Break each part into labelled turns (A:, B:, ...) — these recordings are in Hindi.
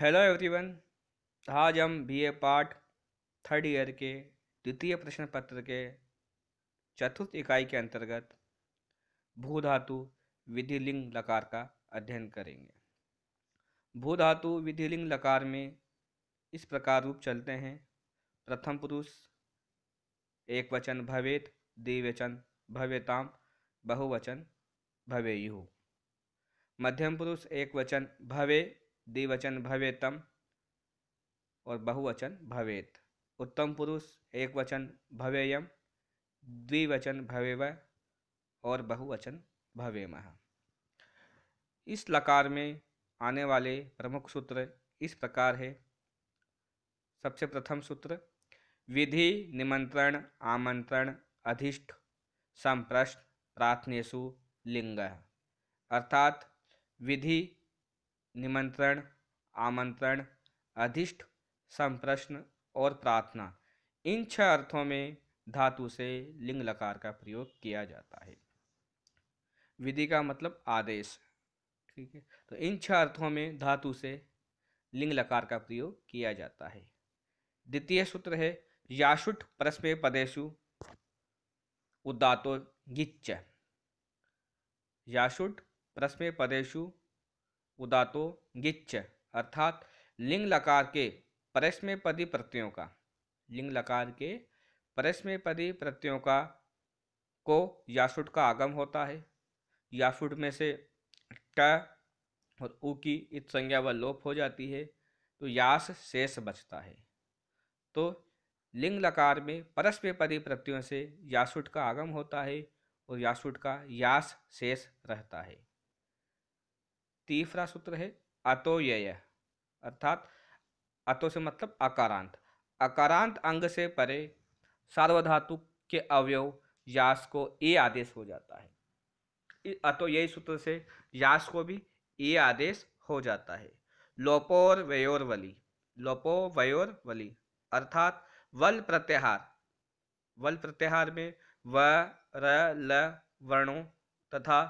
A: हेलो एवरीवन आज हम बीए पार्ट थर्ड ईयर के द्वितीय प्रश्न पत्र के चतुर्थ इकाई के अंतर्गत भू धातु विधि लिंग लकार का अध्ययन करेंगे भू धातु विधि लिंग लकार में इस प्रकार रूप चलते हैं प्रथम पुरुष एक वचन भवेत द्विवचन भवेताम बहुवचन भवेयु मध्यम पुरुष एक वचन भवे द्विवचन भवेतम और बहुवचन भवेत उत्तम पुरुष एक वचन भवेयम द्विवचन भवेव और बहुवचन भवेम इस लकार में आने वाले प्रमुख सूत्र इस प्रकार है सबसे प्रथम सूत्र विधि निमंत्रण आमंत्रण अधिष्ठ संप्रश्न प्रार्थनेशु लिंग अर्थात विधि निमंत्रण आमंत्रण अधिष्ठ संप्रश्न और प्रार्थना इन छह अर्थों में धातु से लिंग लकार का प्रयोग किया जाता है विधि का मतलब आदेश ठीक है तो इन छह अर्थों में धातु से लिंग लकार का प्रयोग किया जाता है द्वितीय सूत्र है याशुट परस्पे पदेशु उदातो गिच्च याशुट परस्पे पदेशु उदातो गिच्च अर्थात लिंग लकार के परस्मय पदी प्रत्ययों का लिंग लकार के परस्मय पदी प्रत्ययों का को यासुट का आगम होता है यासुट में से ट और उ की इत संज्ञा व लोप हो जाती है तो यास शेष बचता है तो लिंग लकार में परस्मय पदी प्रत्ययों से यासुट का आगम होता है और यासुट का यास शेष रहता है तीसरा सूत्र है अतोयय अर्थात अतो से मतलब अकारांत अकारांत अंग से परे सार्वधातु के अवयव यास को ए आदेश हो जाता है अतो यही सूत्र से यास को भी ए आदेश हो जाता है लोपोर व्योर वली लोपो व्योर वली अर्थात वल प्रत्याहार वल प्रत्याहार में व र ल वर्णों तथा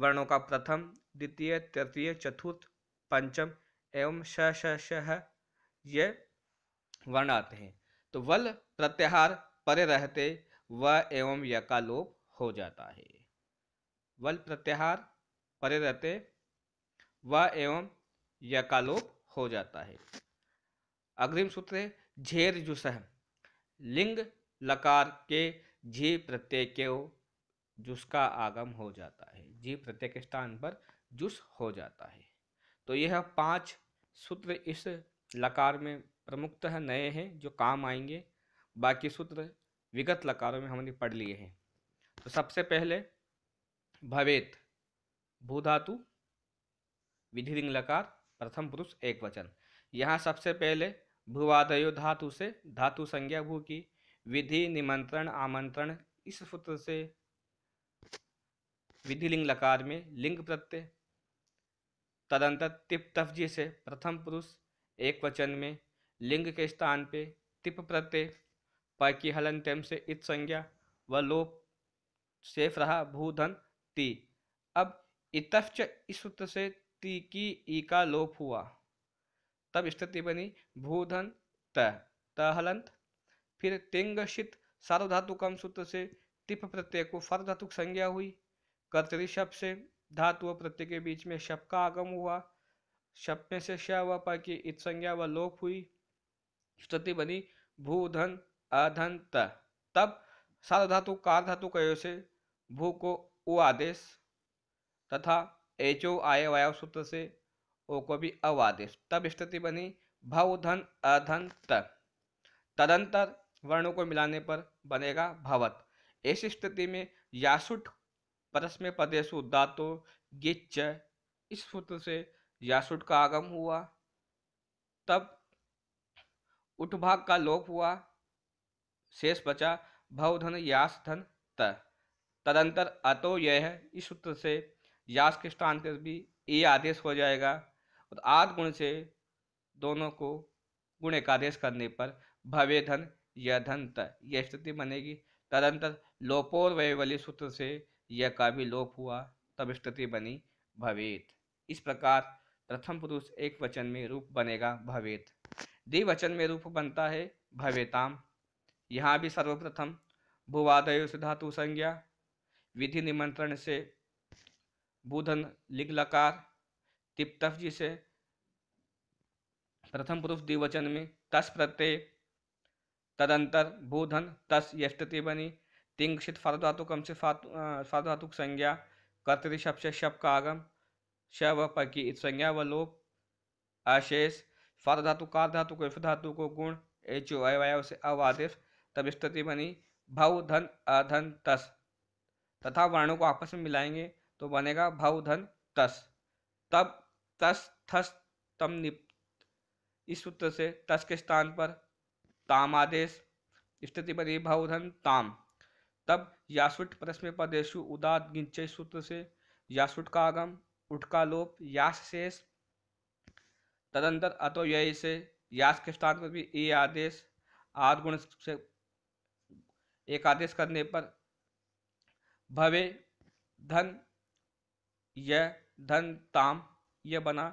A: वर्णों का प्रथम द्वितीय तृतीय चतुर्थ पंचम एवं श ये वर्ण आते हैं तो वल प्रत्याहार परे रहते व एवं य का लोप हो जाता है वल प्रत्याहार परे रहते व एवं य का लोप हो जाता है अग्रिम सूत्र है झेर जुसह लिंग लकार के झी प्रत्यय के जुस का आगम हो जाता है जी प्रत्येक स्थान पर जुस हो जाता है तो यह पांच सूत्र इस लकार में प्रमुखतः नए हैं जो काम आएंगे बाकी सूत्र विगत लकारों में हमने पढ़ लिए हैं तो सबसे पहले भवेत भूधातु विधिलिंग लकार प्रथम पुरुष एक वचन यहाँ सबसे पहले भूवादयो धातु से धातु संज्ञा भू की विधि निमंत्रण आमंत्रण इस सूत्र से विधि लिंग लकार में लिंग प्रत्यय तदंतर तिप तफजी से प्रथम पुरुष एक वचन में लिंग के स्थान पे तिप प्रत्यय प की हलन तेम से इत संज्ञा व लोप सेफ रहा भूधन ती अब इतफ इस सूत्र से ती की ई का लोप हुआ तब स्थिति बनी भूधन त तहलंत फिर तिंग शित सार्वधातुकम सूत्र से तिप प्रत्यय को फर्धातुक संज्ञा हुई कर्तरी शब्द से धातु व प्रत्यय के बीच में शब्द का आगम हुआ शब्द में से श व पर की इत संज्ञा व लोप हुई स्थिति बनी धन अधन त तब धातु कार धातु कयो से भू को उ आदेश तथा एचो आय वाय सूत्र से ओ को भी अव आदेश तब स्थिति बनी भवधन अधन त तदंतर वर्णों को मिलाने पर बनेगा भवत ऐसी स्थिति में यासुट परस्मय पदेशु दातो गिच इस सूत्र से यासुट का आगम हुआ तब उठभाग का लोप हुआ शेष बचा भवधन यास धन त तदंतर अतो यह इस सूत्र से यास के स्थान पर भी ए आदेश हो जाएगा और आद गुण से दोनों को गुण एक आदेश करने पर भवे धन यह धन त यह स्थिति बनेगी तदंतर लोपोर वैवली सूत्र से यह काव्य लोप हुआ तब स्थिति बनी भवेत इस प्रकार प्रथम पुरुष एक वचन में रूप बनेगा भवेत द्विवचन में रूप बनता है भवेताम यहाँ भी सर्वप्रथम भूवादय धातु संज्ञा विधि निमंत्रण से बुधन लिगलकार तिप्त तिप्तफ जी से प्रथम पुरुष द्विवचन में तस प्रत्यय तदंतर बोधन तस यष्टति बनी तिंगक्षित फातुधातुक अंश धातु संज्ञा कर्तृ शब्द से शब का आगम श व प की संज्ञा व लोप अशेष धातु का धातु को धातु को गुण एच ओ वाय से अवादिफ तब स्थिति बनी भव धन अधन तस तथा वर्णों को आपस में मिलाएंगे तो बनेगा भव धन तस तब तस थस तम निप इस सूत्र से तस के स्थान पर ताम आदेश स्थिति बनी भवधन ताम तब यासुट परस्मय पदेशु उदात गिंचय सूत्र से यासुट का आगम उठ का लोप यास शेष तदंतर अतो यय से यास के स्थान पर भी ए आदेश आद गुण से एक आदेश करने पर भवे धन य धन ताम यह बना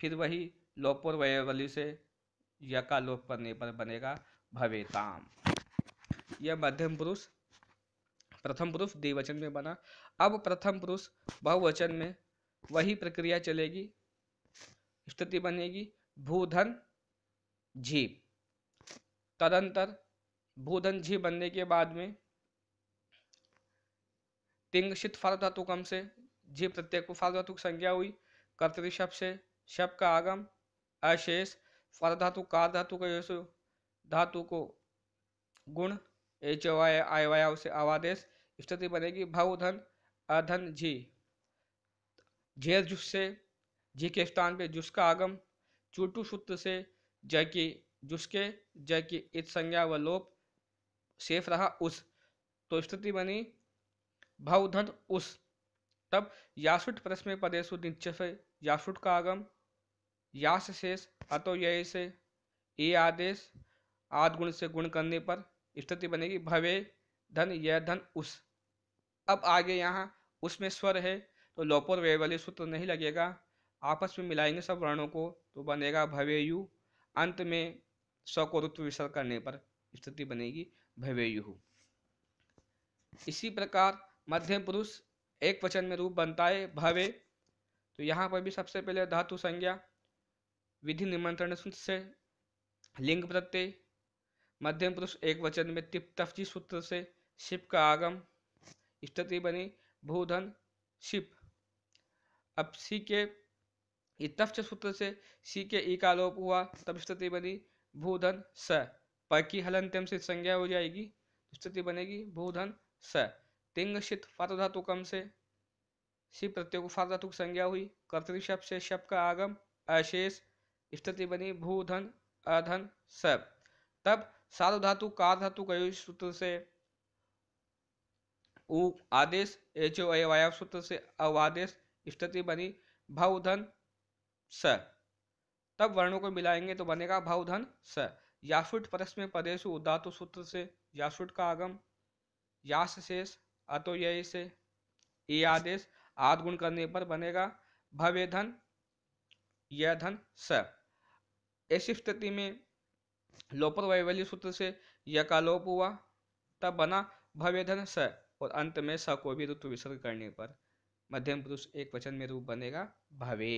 A: फिर वही लोपुर वयवली से य का लोप करने पर बनेगा भवे ताम यह मध्यम पुरुष प्रथम पुरुष द्विवचन में बना अब प्रथम पुरुष बहुवचन में वही प्रक्रिया चलेगी स्थिति बनेगी भूधन झी तदंतर भूधन झी बनने के बाद में तिंग शित फाल धातु कम से झी प्रत्येक को फाल धातु संज्ञा हुई कर्तरी शब्द से शब्द का आगम अशेष फल धातु का धातु का धातु को गुण एच ओ आई आई वाई आवादेश स्थिति बनेगी धन अधन झी झेल जुस से जी के स्थान पे जुस का आगम चूटू सूत्र से जय की जुसके जय की इत संज्ञा व लोप सेफ रहा उस तो स्थिति बनी धन उस तब यासुट प्रश्न पदेशु निश्चय से यासुट का आगम यास शेष अतो यही से ए आदेश आदगुण से गुण करने पर स्थिति बनेगी भवे धन यह धन उस अब आगे यहाँ उसमें स्वर है तो लोपोर व्यय वाले सूत्र नहीं लगेगा आपस में मिलाएंगे सब वर्णों को तो बनेगा भवेयु अंत में स्व को ऋतु विसर्ग करने पर स्थिति बनेगी भवेयु इसी प्रकार मध्यम पुरुष एक वचन में रूप बनता है भवे तो यहाँ पर भी सबसे पहले धातु संज्ञा विधि निमंत्रण से लिंग प्रत्यय मध्यम पुरुष एक वचन में तिप सूत्र से शिप का आगम स्थिति बनी भूधन शिप अब सी के इतफ्च सूत्र से सी के ई का लोप हुआ तब स्थिति बनी भूधन स प की हलंत्यम से संज्ञा हो जाएगी स्थिति बनेगी भूधन स तिंग शित कम से शिव प्रत्यय को की संज्ञा हुई कर्तृ से शब्द का आगम अशेष स्थिति बनी भूधन अधन सब तब साधु धातु का धातु कई सूत्र से उ आदेश एच ओ वायव सूत्र से अवादेश स्थिति बनी भवधन स तब वर्णों को मिलाएंगे तो बनेगा भवधन स यासुट परस में पदेश उदातु सूत्र से यासुट का आगम यास शेष अतो यही से ये आदेश आद गुण करने पर बनेगा भवेधन यह धन स ऐसी स्थिति में लोपर वैवल्य सूत्र से य का लोप हुआ तब बना भव्यधन स और अंत में स को भी ऋतु विसर्ग करने पर मध्यम पुरुष एक वचन में रूप बनेगा भवे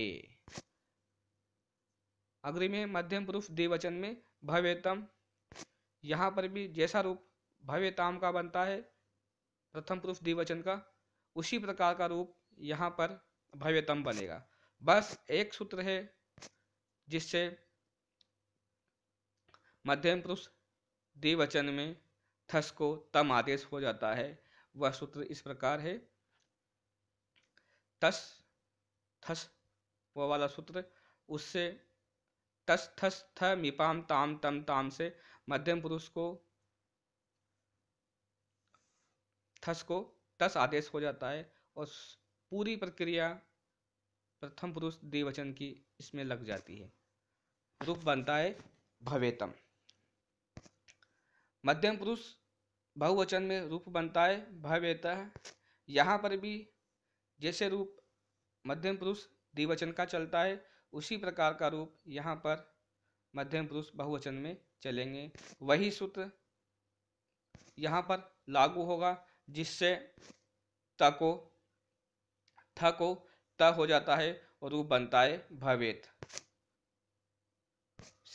A: अग्री में मध्यम पुरुष द्विवचन में भवेतम यहाँ पर भी जैसा रूप भव्यताम का बनता है प्रथम पुरुष द्विवचन का उसी प्रकार का रूप यहाँ पर भव्यतम बनेगा बस एक सूत्र है जिससे मध्यम पुरुष द्विवचन में थस को तम आदेश हो जाता है वह सूत्र इस प्रकार है तस थस वह वाला सूत्र उससे तस थस थ मिपाम ताम तम ताम से मध्यम पुरुष को थस को तस आदेश हो जाता है और पूरी प्रक्रिया प्रथम पुरुष द्विवचन की इसमें लग जाती है रूप बनता है भवेतम मध्यम पुरुष बहुवचन में रूप बनता है भय है यहाँ पर भी जैसे रूप मध्यम पुरुष द्विवचन का चलता है उसी प्रकार का रूप यहाँ पर मध्यम पुरुष बहुवचन में चलेंगे वही सूत्र यहाँ पर लागू होगा जिससे तको को त हो जाता है और रूप बनता है भवेत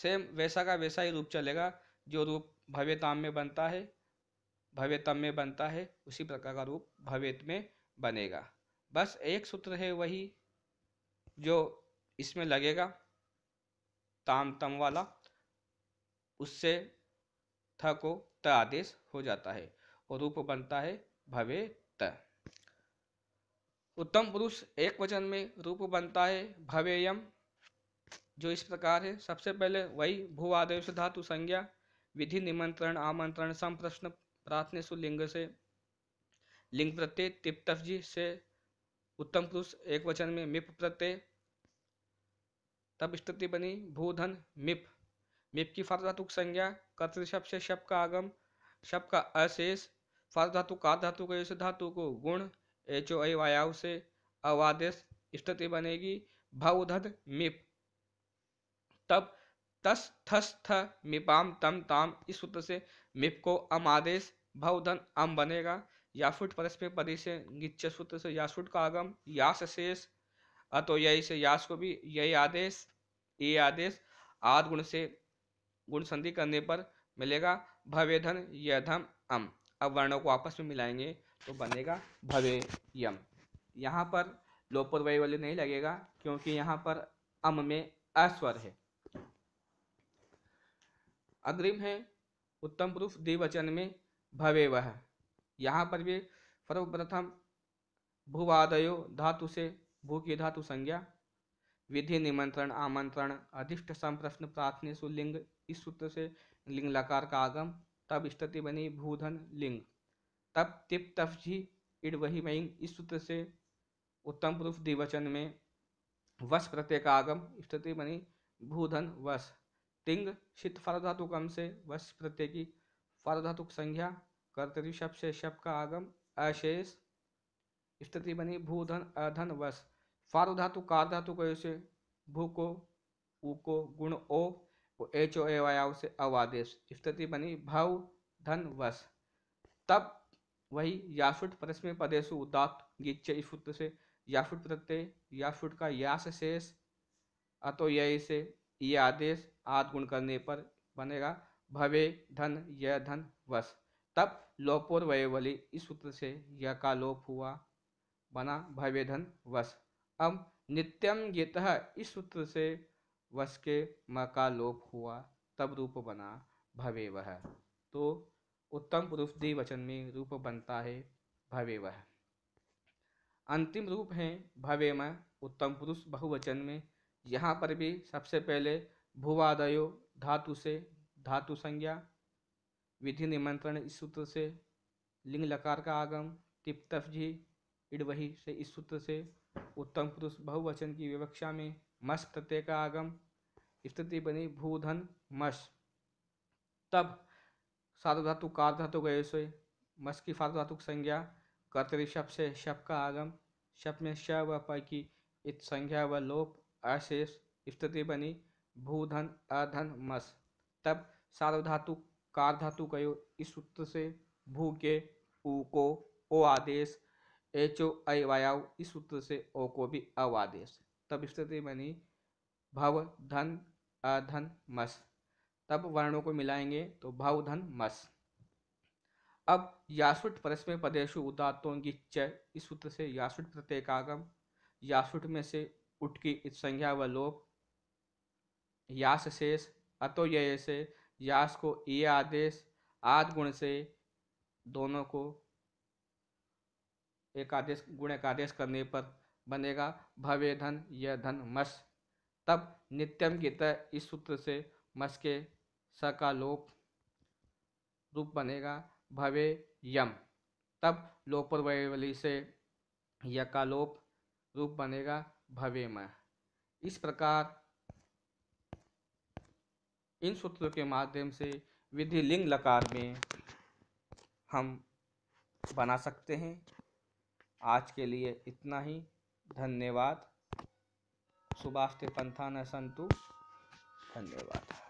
A: सेम वैसा का वैसा ही रूप चलेगा जो रूप भव्यताम में बनता है भव्यतम में बनता है उसी प्रकार का रूप भव्यत में बनेगा बस एक सूत्र है वही जो इसमें लगेगा ताम तम वाला उससे थ को त आदेश हो जाता है और रूप बनता है भवे त उत्तम पुरुष एक वचन में रूप बनता है भवेयम जो इस प्रकार है सबसे पहले वही भू आदेश धातु संज्ञा विधि निमंत्रण आमंत्रण सम प्रश्न प्रार्थने सुलिंग से लिंग प्रत्यय जी से उत्तम पुरुष एक वचन में मिप प्रत्यय तब स्थिति बनी भूधन मिप मिप की फार्धातुक संज्ञा कर्तृ शब्द से शब्द का आगम शब्द का अशेष फार्धातु का धातु के इस धातु को गुण एचो वायाव से अवादेश स्थिति बनेगी भवधन मिप तब तस थस थ मिपाम तम ताम इस सूत्र से मिप को अम आदेश भवधन अम बनेगा याफुट परस्पर पदी से गिच्च सूत्र से यासुट का आगम यास शेष अतो यही से यास को भी यही आदेश ये आदेश आद गुण से गुण संधि करने पर मिलेगा भवेधन यधम अम अब वर्णों को आपस में मिलाएंगे तो बनेगा भवे यम यहाँ पर लोपर वही वाले नहीं लगेगा क्योंकि यहाँ पर अम में अस्वर है अग्रिम है उत्तम पुरुष द्विवचन में भवे वह यहाँ पर भी सर्वप्रथम भूवादयो धातु से भू की धातु संज्ञा विधि निमंत्रण आमंत्रण अधिष्ट संप्रश्न प्रार्थने सुलिंग इस सूत्र से लिंग लकार का आगम तब स्थिति बनी भूधन लिंग तब तिप तफझी इड वही मयिंग इस सूत्र से उत्तम पुरुष द्विवचन में वश प्रत्यय का आगम स्थिति बनी भूधन वश टिंग शित फलधातुक कम से वश प्रत्यय की फलधातुक संज्ञा कर्तरी शब से शब का आगम अशेष स्थिति बनी भूधन अधन वश फारु धातु कार धातु को से भू को उ को गुण ओ को एच ओ ए वायाव से अवादेश स्थिति बनी भव धन वश तब वही याफुट परस्मय पदेशु उदात गिच्छ इफुत से याफुट प्रत्यय याफुट का यास शेष अतो यही से ये आदेश आदगुण करने पर बनेगा भवे धन यह धन वश तब लोपोर वयवली इस सूत्र से यह का लोप हुआ बना भवे धन वश अब नित्यम येत इस सूत्र से वश के म का लोप हुआ तब रूप बना भवे वह तो उत्तम पुरुष द्विवचन में रूप बनता है भवे वह अंतिम रूप है भवे म उत्तम पुरुष बहुवचन में यहाँ पर भी सबसे पहले भूवादयो धातु से धातु संज्ञा विधि निमंत्रण इस सूत्र से लिंग लकार का आगम जी इडवही से इस सूत्र से उत्तम पुरुष बहुवचन की विवक्षा में मस प्रत्यय का आगम स्थिति बनी भूधन मस तब साधु धातु कार धातु गये से मस की धातु संज्ञा कर्तरी शप से शप का आगम शप में श व प की इत संज्ञा व लोप अशेष स्थिति बनी भूधन अधन मस तब सार्वधातु कार धातु कहो इस सूत्र से भू के ऊ को ओ आदेश एच ओ ऐ वायाव इस सूत्र से ओ को भी अव आदेश तब स्थिति बनी भव धन अधन मस तब वर्णों को मिलाएंगे तो भव धन मस अब यासुट परस्मय पदेशु उदातों की च इस सूत्र से यासुट प्रत्येकागम यासुट में से की इत संज्ञा व लोप यास शेष अतो यय से यास को ये आदेश आद गुण से दोनों को एकादेश गुण एकादेश करने पर बनेगा भवे धन यह धन मस तब नित्यम की तरह इस सूत्र से मस के स का लोप रूप बनेगा भवे यम तब लोपर वयवली से लोप रूप बनेगा भवेम इस प्रकार इन सूत्रों के माध्यम से विधि लिंग लकार में हम बना सकते हैं आज के लिए इतना ही धन्यवाद सुभाष न संतु धन्यवाद